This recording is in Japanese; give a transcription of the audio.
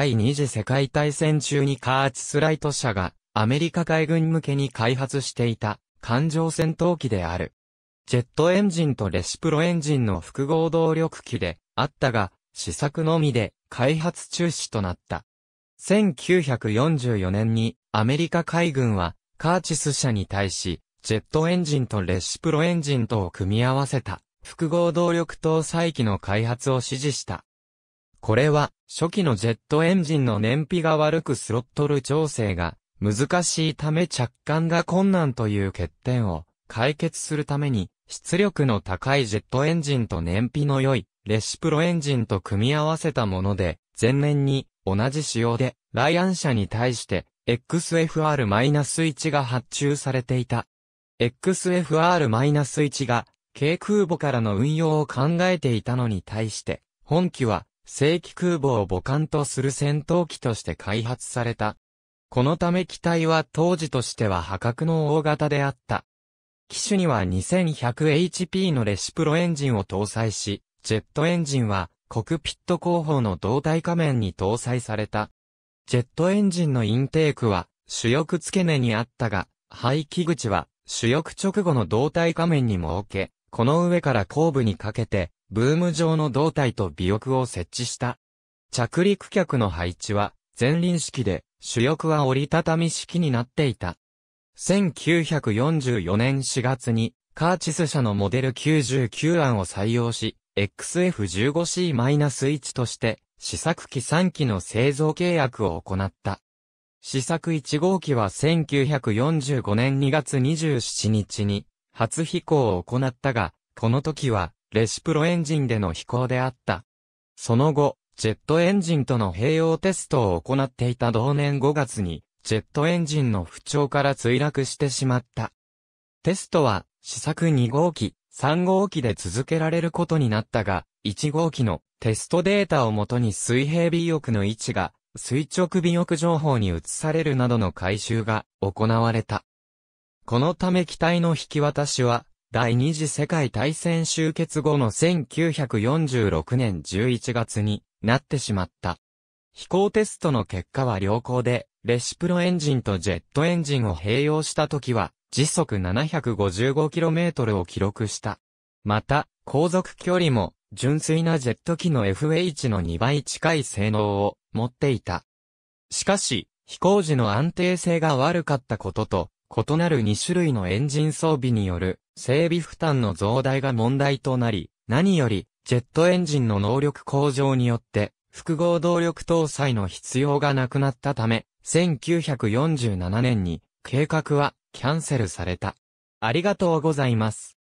第二次世界大戦中にカーチスライト社がアメリカ海軍向けに開発していた艦上戦闘機である。ジェットエンジンとレシプロエンジンの複合動力機であったが、試作のみで開発中止となった。1944年にアメリカ海軍はカーチス社に対し、ジェットエンジンとレシプロエンジンとを組み合わせた複合動力搭載機の開発を指示した。これは、初期のジェットエンジンの燃費が悪くスロットル調整が難しいため着艦が困難という欠点を解決するために、出力の高いジェットエンジンと燃費の良いレシプロエンジンと組み合わせたもので、前年に同じ仕様でライアン社に対して XFR-1 が発注されていた。XFR-1 が軽空母からの運用を考えていたのに対して、本機は正規空母を母艦とする戦闘機として開発された。このため機体は当時としては破格の大型であった。機種には 2100HP のレシプロエンジンを搭載し、ジェットエンジンはコクピット後方の胴体仮面に搭載された。ジェットエンジンのインテークは主翼付け根にあったが、排気口は主翼直後の胴体仮面に設け、この上から後部にかけてブーム状の胴体と尾翼を設置した。着陸客の配置は、前輪式で、主翼は折りたたみ式になっていた。1944年4月に、カーチス社のモデル99案を採用し、XF15C-1 として、試作機3機の製造契約を行った。試作1号機は1945年2月27日に、初飛行を行ったが、この時は、レシプロエンジンでの飛行であった。その後、ジェットエンジンとの併用テストを行っていた同年5月に、ジェットエンジンの不調から墜落してしまった。テストは、試作2号機、3号機で続けられることになったが、1号機のテストデータをもとに水平尾翼の位置が垂直尾翼情報に移されるなどの回収が行われた。このため機体の引き渡しは第二次世界大戦終結後の1946年11月になってしまった。飛行テストの結果は良好で、レシプロエンジンとジェットエンジンを併用した時は、時速 755km を記録した。また、航続距離も、純粋なジェット機の FH の2倍近い性能を持っていた。しかし、飛行時の安定性が悪かったことと、異なる2種類のエンジン装備による整備負担の増大が問題となり、何よりジェットエンジンの能力向上によって複合動力搭載の必要がなくなったため、1947年に計画はキャンセルされた。ありがとうございます。